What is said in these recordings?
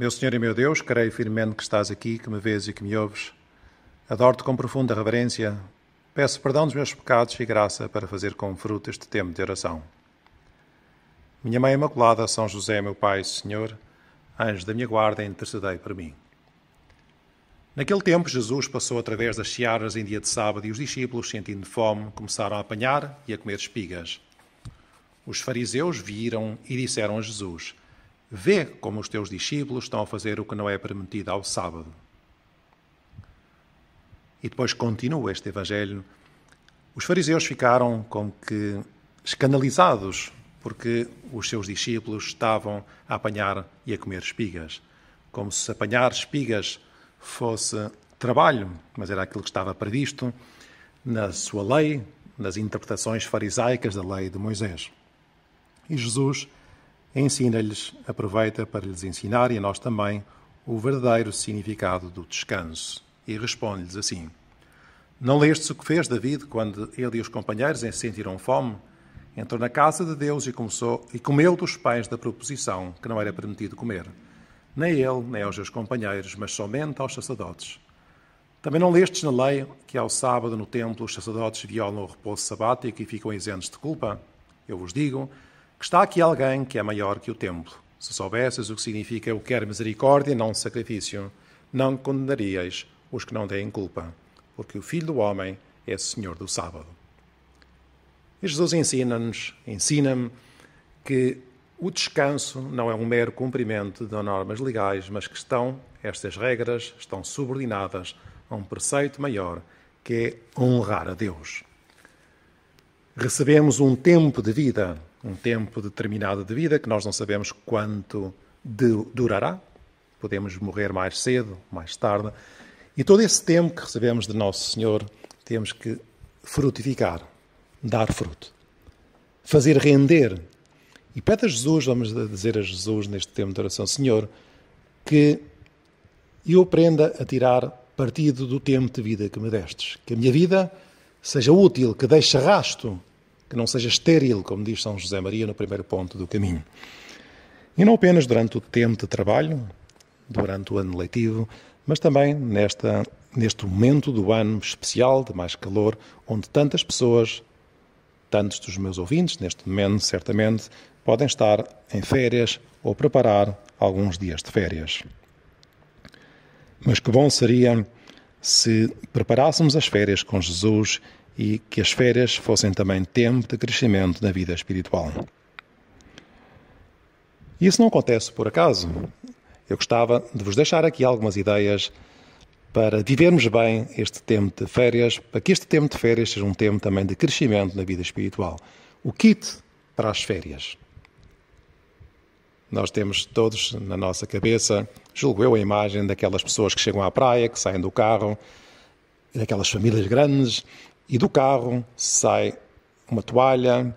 Meu Senhor e meu Deus, creio firmemente que estás aqui, que me vês e que me ouves. Adoro-te com profunda reverência. Peço perdão dos meus pecados e graça para fazer com fruto este tempo de oração. Minha Mãe Imaculada, São José, meu Pai, Senhor, anjo da minha guarda, intercedei por mim. Naquele tempo, Jesus passou através das searas em dia de sábado e os discípulos, sentindo fome, começaram a apanhar e a comer espigas. Os fariseus viram e disseram a Jesus: Vê como os teus discípulos estão a fazer o que não é permitido ao sábado. E depois continua este evangelho. Os fariseus ficaram como que escandalizados porque os seus discípulos estavam a apanhar e a comer espigas, como se apanhar espigas fosse trabalho, mas era aquilo que estava previsto na sua lei, nas interpretações farisaicas da lei de Moisés. E Jesus ensina-lhes, aproveita para lhes ensinar e a nós também o verdadeiro significado do descanso. E responde-lhes assim: Não lestes o que fez David quando ele e os companheiros sentiram fome? Entrou na casa de Deus e, começou, e comeu dos pães da proposição, que não era permitido comer, nem ele, nem aos seus companheiros, mas somente aos sacerdotes. Também não lestes na lei que ao sábado no templo os sacerdotes violam o repouso sabático e ficam isentos de culpa? Eu vos digo que está aqui alguém que é maior que o templo. Se soubesses o que significa que quer misericórdia e não sacrifício, não condenarias os que não têm culpa, porque o Filho do Homem é Senhor do Sábado. E Jesus ensina-nos, ensina-me, que o descanso não é um mero cumprimento de normas legais, mas que estão, estas regras, estão subordinadas a um preceito maior, que é honrar a Deus. Recebemos um tempo de vida um tempo determinado de vida que nós não sabemos quanto durará. Podemos morrer mais cedo, mais tarde. E todo esse tempo que recebemos de Nosso Senhor, temos que frutificar, dar fruto, fazer render. E pede a Jesus, vamos dizer a Jesus neste tempo de oração, Senhor, que eu aprenda a tirar partido do tempo de vida que me destes, que a minha vida seja útil, que deixe rasto que não seja estéril, como diz São José Maria no primeiro ponto do caminho. E não apenas durante o tempo de trabalho, durante o ano letivo, mas também nesta, neste momento do ano especial de mais calor, onde tantas pessoas, tantos dos meus ouvintes, neste momento certamente, podem estar em férias ou preparar alguns dias de férias. Mas que bom seria se preparássemos as férias com Jesus e que as férias fossem também tempo de crescimento na vida espiritual. E isso não acontece por acaso. Eu gostava de vos deixar aqui algumas ideias para vivermos bem este tempo de férias, para que este tempo de férias seja um tempo também de crescimento na vida espiritual. O kit para as férias. Nós temos todos na nossa cabeça, julgo eu, a imagem daquelas pessoas que chegam à praia, que saem do carro, daquelas famílias grandes e do carro sai uma toalha,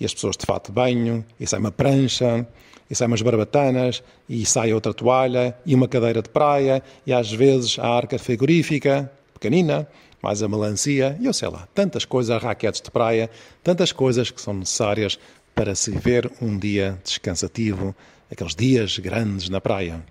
e as pessoas de fato banho, e sai uma prancha, e sai umas barbatanas, e sai outra toalha, e uma cadeira de praia, e às vezes a arca frigorífica, pequenina, mais a melancia, e eu sei lá, tantas coisas, raquetes de praia, tantas coisas que são necessárias para se viver um dia descansativo, aqueles dias grandes na praia.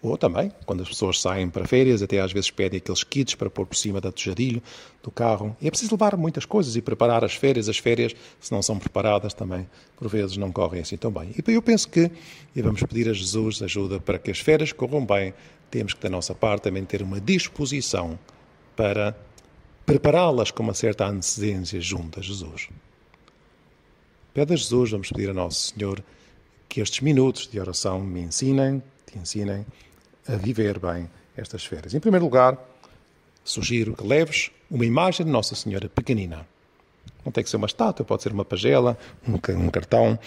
Ou também, quando as pessoas saem para férias, até às vezes pedem aqueles kits para pôr por cima da tejadilho, do carro. E é preciso levar muitas coisas e preparar as férias. As férias, se não são preparadas também, por vezes não correm assim tão bem. E eu penso que, e vamos pedir a Jesus ajuda para que as férias corram bem, temos que da nossa parte também ter uma disposição para prepará-las com uma certa antecedência junto a Jesus. Pede a Jesus, vamos pedir a Nosso Senhor, que estes minutos de oração me ensinem, te ensinem a viver bem estas férias. Em primeiro lugar, sugiro que leves uma imagem de Nossa Senhora pequenina. Não tem que ser uma estátua, pode ser uma pagela, um cartão,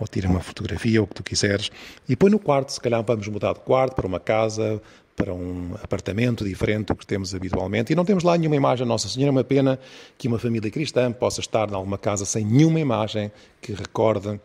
ou tira uma fotografia, ou o que tu quiseres, e põe no quarto. Se calhar vamos mudar de quarto para uma casa, para um apartamento diferente do que temos habitualmente. E não temos lá nenhuma imagem de Nossa Senhora. É uma pena que uma família cristã possa estar em alguma casa sem nenhuma imagem que recorde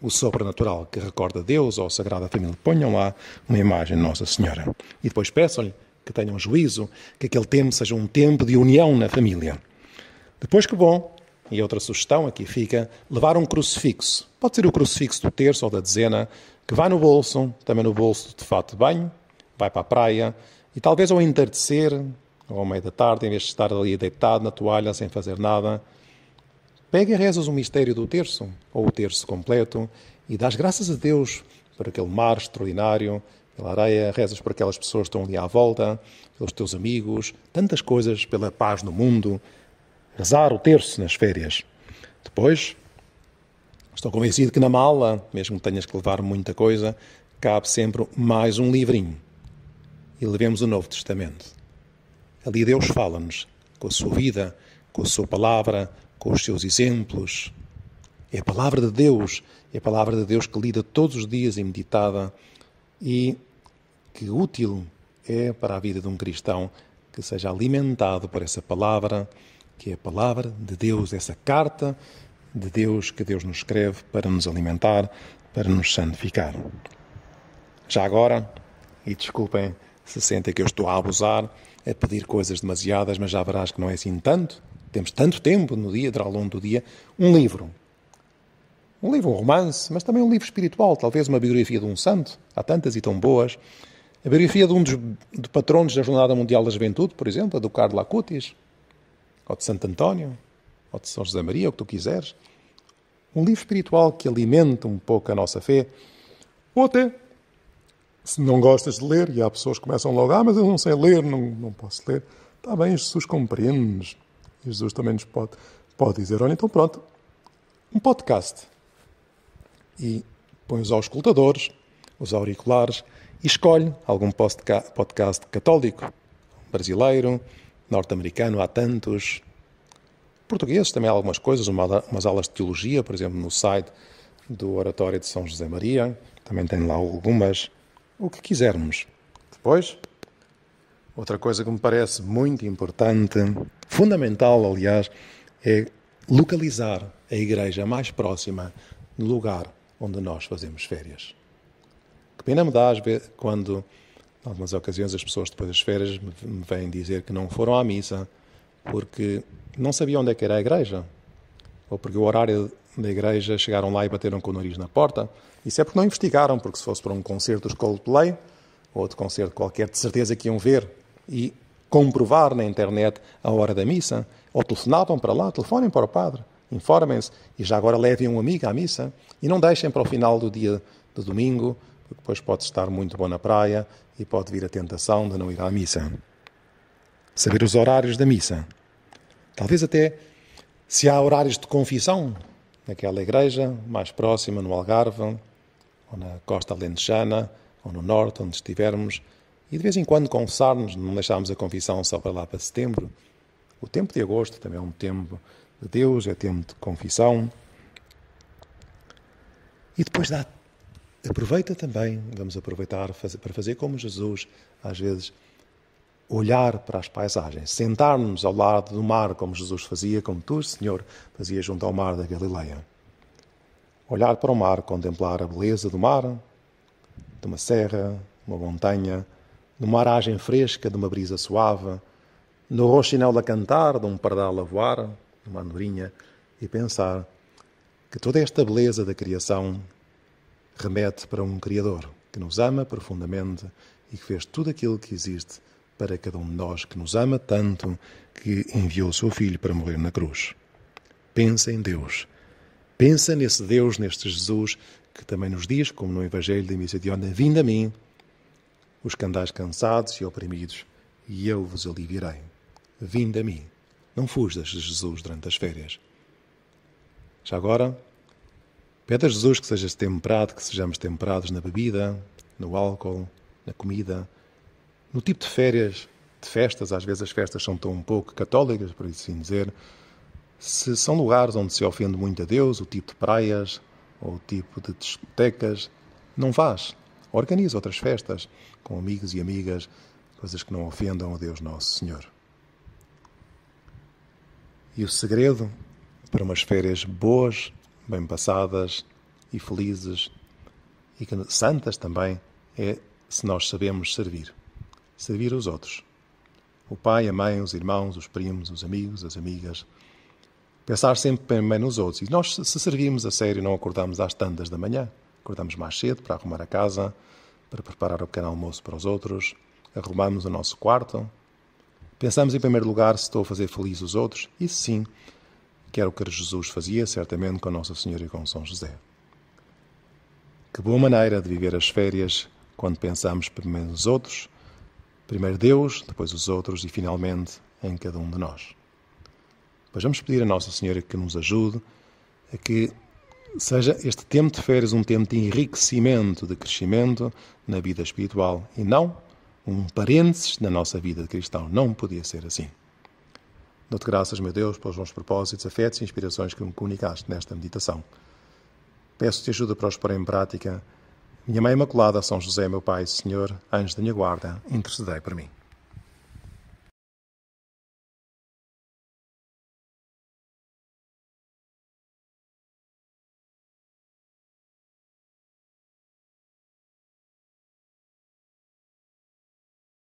o sobrenatural que recorda Deus ou a Sagrada Família. Ponham lá uma imagem de Nossa Senhora. E depois peçam-lhe que tenham juízo, que aquele tempo seja um tempo de união na família. Depois que bom, e outra sugestão aqui fica, levar um crucifixo. Pode ser o crucifixo do terço ou da dezena, que vai no bolso, também no bolso de fato de banho, vai para a praia, e talvez ao entardecer, ou ao meio da tarde, em vez de estar ali deitado na toalha sem fazer nada, Pega e rezas o mistério do terço, ou o terço completo, e dás graças a Deus por aquele mar extraordinário, pela areia, rezas por aquelas pessoas que estão ali à volta, pelos teus amigos, tantas coisas, pela paz no mundo. Rezar o terço nas férias. Depois, estou convencido que na mala, mesmo que tenhas que levar muita coisa, cabe sempre mais um livrinho. E levemos o Novo Testamento. Ali Deus fala-nos, com a sua vida, com a sua palavra, com os seus exemplos. É a palavra de Deus, é a palavra de Deus que lida todos os dias e meditada e que útil é para a vida de um cristão que seja alimentado por essa palavra, que é a palavra de Deus, essa carta de Deus que Deus nos escreve para nos alimentar, para nos santificar. Já agora, e desculpem se sentem que eu estou a abusar, a pedir coisas demasiadas, mas já verás que não é assim tanto temos tanto tempo no dia, ao longo do dia, um livro. Um livro, um romance, mas também um livro espiritual, talvez uma biografia de um santo, há tantas e tão boas. A biografia de um dos de patronos da Jornada Mundial da Juventude, por exemplo, a do Carlos lacutis ou de Santo António, ou de São José Maria, o que tu quiseres. Um livro espiritual que alimenta um pouco a nossa fé, ou até se não gostas de ler, e há pessoas que começam logo, ah, mas eu não sei ler, não, não posso ler. Está bem, Jesus compreende-nos. Jesus também nos pode, pode dizer: olha, então pronto, um podcast. E põe-os aos escutadores, os auriculares, e escolhe algum podcast católico, brasileiro, norte-americano, há tantos. Portugueses também há algumas coisas, uma, umas aulas de teologia, por exemplo, no site do Oratório de São José Maria, também tem lá algumas, o que quisermos. Depois, Outra coisa que me parece muito importante, fundamental, aliás, é localizar a igreja mais próxima do lugar onde nós fazemos férias. Que pena me dá, às vezes, quando, em algumas ocasiões, as pessoas depois das férias me vêm dizer que não foram à missa porque não sabiam onde é que era a igreja, ou porque o horário da igreja chegaram lá e bateram com o nariz na porta. Isso é porque não investigaram, porque se fosse para um concerto dos Coldplay, ou outro concerto qualquer, de certeza que iam ver e comprovar na internet a hora da missa, ou telefonavam para lá, telefonem para o padre, informem-se e já agora levem um amigo à missa e não deixem para o final do dia de domingo, porque depois pode estar muito bom na praia e pode vir a tentação de não ir à missa. Saber os horários da missa. Talvez até se há horários de confissão naquela igreja mais próxima, no Algarve, ou na costa alentejana, ou no norte, onde estivermos, e de vez em quando confessarmos, não deixarmos a confissão só para lá para setembro. O tempo de agosto também é um tempo de Deus, é tempo de confissão. E depois dá, aproveita também, vamos aproveitar para fazer como Jesus, às vezes, olhar para as paisagens, sentar-nos ao lado do mar, como Jesus fazia, como tu, Senhor, fazia junto ao mar da Galileia. Olhar para o mar, contemplar a beleza do mar, de uma serra, uma montanha, numa aragem fresca de uma brisa suave, no roxinel a cantar de um pardal a voar, numa andorinha, e pensar que toda esta beleza da criação remete para um Criador que nos ama profundamente e que fez tudo aquilo que existe para cada um de nós, que nos ama tanto que enviou o seu Filho para morrer na cruz. Pensa em Deus. Pensa nesse Deus, neste Jesus, que também nos diz, como no Evangelho de Missa de Onda, Vinde a mim, os que andais cansados e oprimidos, e eu vos aliviarei. Vinde a mim. Não fujas de Jesus durante as férias. Já agora, pede a Jesus que sejas temperado, que sejamos temperados na bebida, no álcool, na comida, no tipo de férias, de festas. Às vezes as festas são tão um pouco católicas, por assim dizer. Se são lugares onde se ofende muito a Deus, o tipo de praias ou o tipo de discotecas, não vás Organiza outras festas com amigos e amigas, coisas que não ofendam a Deus Nosso Senhor. E o segredo para umas férias boas, bem passadas e felizes e que, santas também é se nós sabemos servir. Servir os outros. O pai, a mãe, os irmãos, os primos, os amigos, as amigas. Pensar sempre bem nos outros. E nós, se servimos a sério, não acordamos às tantas da manhã. Acordamos mais cedo para arrumar a casa, para preparar o pequeno almoço para os outros, arrumamos o nosso quarto. Pensamos em primeiro lugar se estou a fazer feliz os outros, e sim, que era o que Jesus fazia, certamente, com Nossa Senhora e com São José. Que boa maneira de viver as férias quando pensamos primeiro nos outros, primeiro Deus, depois os outros e finalmente em cada um de nós. Pois vamos pedir a Nossa Senhora que nos ajude a que seja este tempo de férias um tempo de enriquecimento, de crescimento na vida espiritual e não um parênteses na nossa vida de cristão. Não podia ser assim. Dou-te graças, meu Deus, pelos bons propósitos, afetos e inspirações que me comunicaste nesta meditação. Peço-te ajuda para os pôr em prática. Minha Mãe Imaculada, São José, meu Pai, Senhor, anjo da minha guarda, intercedei por mim.